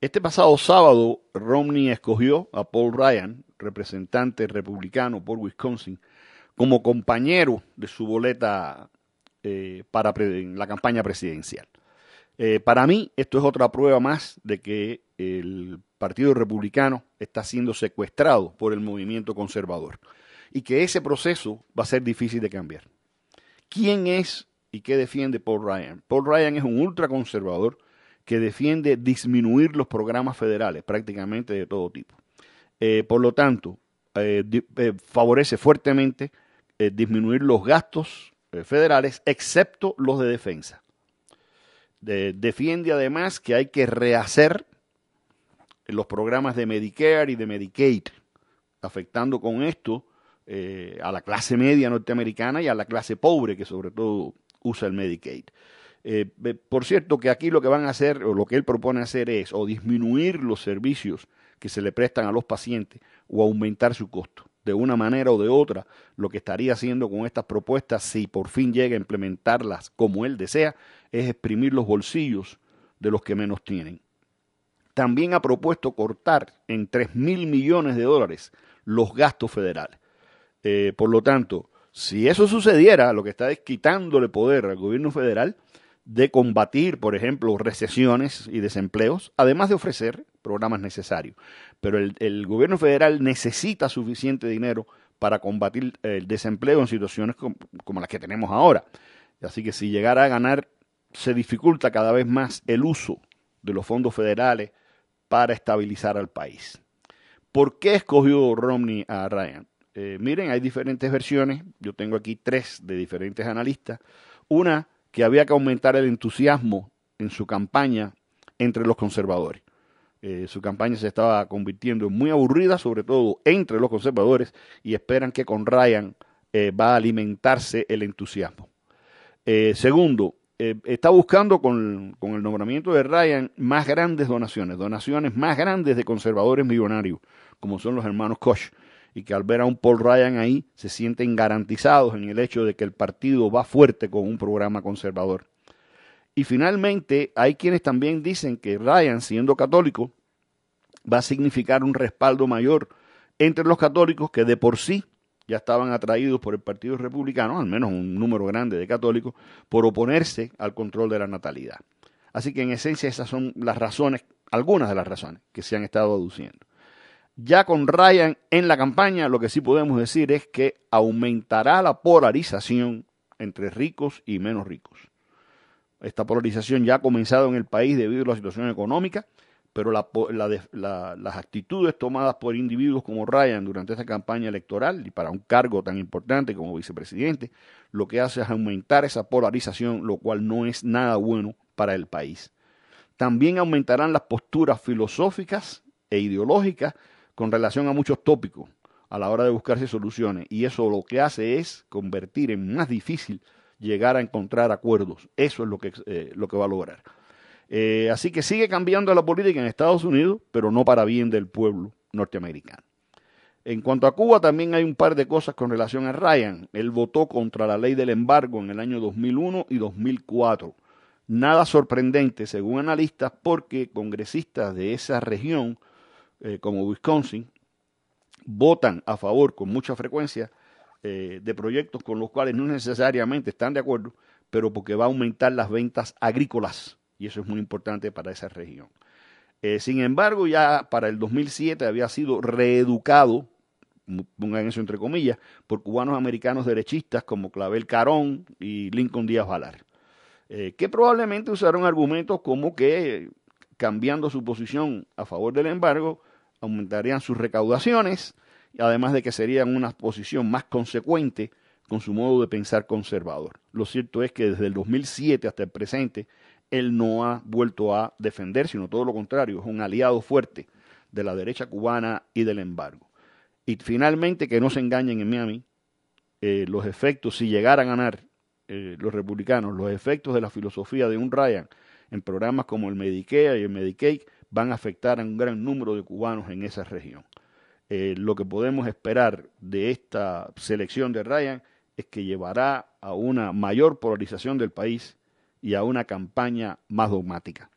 Este pasado sábado, Romney escogió a Paul Ryan, representante republicano por Wisconsin, como compañero de su boleta eh, para la campaña presidencial. Eh, para mí, esto es otra prueba más de que el Partido Republicano está siendo secuestrado por el movimiento conservador y que ese proceso va a ser difícil de cambiar. ¿Quién es y qué defiende Paul Ryan? Paul Ryan es un ultraconservador que defiende disminuir los programas federales prácticamente de todo tipo. Eh, por lo tanto, eh, eh, favorece fuertemente disminuir los gastos federales, excepto los de defensa. defiende además que hay que rehacer los programas de Medicare y de Medicaid, afectando con esto a la clase media norteamericana y a la clase pobre que sobre todo usa el Medicaid. Eh, eh, por cierto, que aquí lo que van a hacer, o lo que él propone hacer es, o disminuir los servicios que se le prestan a los pacientes, o aumentar su costo. De una manera o de otra, lo que estaría haciendo con estas propuestas, si por fin llega a implementarlas como él desea, es exprimir los bolsillos de los que menos tienen. También ha propuesto cortar en 3 mil millones de dólares los gastos federales. Eh, por lo tanto, si eso sucediera, lo que está es quitándole poder al gobierno federal, de combatir, por ejemplo, recesiones y desempleos, además de ofrecer programas necesarios. Pero el, gobierno federal necesita suficiente dinero para combatir el desempleo en situaciones como, las que tenemos ahora. Así que si llegara a ganar, se dificulta cada vez más el uso de los fondos federales para estabilizar al país. ¿Por qué escogió Romney a Ryan? Eh, miren, hay diferentes versiones. Yo tengo aquí tres de diferentes analistas. Una que había que aumentar el entusiasmo en su campaña entre los conservadores. Eh, su campaña se estaba convirtiendo en muy aburrida, sobre todo entre los conservadores, y esperan que con Ryan eh, va a alimentarse el entusiasmo. Eh, segundo, está buscando con, con, el nombramiento de Ryan más grandes donaciones, donaciones más grandes de conservadores millonarios, como son los hermanos Koch y que al ver a un Paul Ryan ahí se sienten garantizados en el hecho de que el partido va fuerte con un programa conservador. Y finalmente hay quienes también dicen que Ryan, siendo católico, va a significar un respaldo mayor entre los católicos que de por sí ya estaban atraídos por el Partido Republicano, al menos un número grande de católicos, por oponerse al control de la natalidad. Así que en esencia esas son las razones, algunas de las razones que se han estado aduciendo. Ya con Ryan en la campaña, lo que sí podemos decir es que aumentará la polarización entre ricos y menos ricos. Esta polarización ya ha comenzado en el país debido a la situación económica, pero las actitudes tomadas por individuos como Ryan durante esta campaña electoral y para un cargo tan importante como vicepresidente, lo que hace es aumentar esa polarización, lo cual no es nada bueno para el país. También aumentarán las posturas filosóficas e ideológicas con relación a muchos tópicos a la hora de buscarse soluciones y eso lo que hace es convertir en más difícil llegar a encontrar acuerdos. Eso es lo que, eh, lo que va a lograr. Eh, así que sigue cambiando la política en Estados Unidos, pero no para bien del pueblo norteamericano. En cuanto a Cuba, también hay un par de cosas con relación a Ryan. Él votó contra la ley del embargo en el año 2001 y 2004. Nada sorprendente, según analistas, porque congresistas de esa región eh, como Wisconsin, votan a favor con mucha frecuencia eh, de proyectos con los cuales no necesariamente están de acuerdo, pero porque va a aumentar las ventas agrícolas. Y eso es muy importante para esa región. Eh, sin embargo, ya para el 2007 había sido reeducado, pongan eso entre comillas, por cubanos americanos derechistas como Clavel Carón y Lincoln Díaz Valar, que probablemente usaron argumentos como que cambiando su posición a favor del embargo, aumentarían sus recaudaciones, además de que serían una posición más consecuente con su modo de pensar conservador. Lo cierto es que desde el 2007 hasta el presente, él no ha vuelto a defender, sino todo lo contrario, es un aliado fuerte de la derecha cubana y del embargo. Y finalmente, que no se engañen en Miami, eh, los efectos, si llegara a ganar eh, los republicanos, los efectos de la filosofía de un Ryan en programas como el Medicaid y el Medicaid van a afectar a un gran número de cubanos en esa región. Eh, lo que podemos esperar de esta selección de Ryan es que llevará a una mayor polarización del país y a una campaña más dogmática.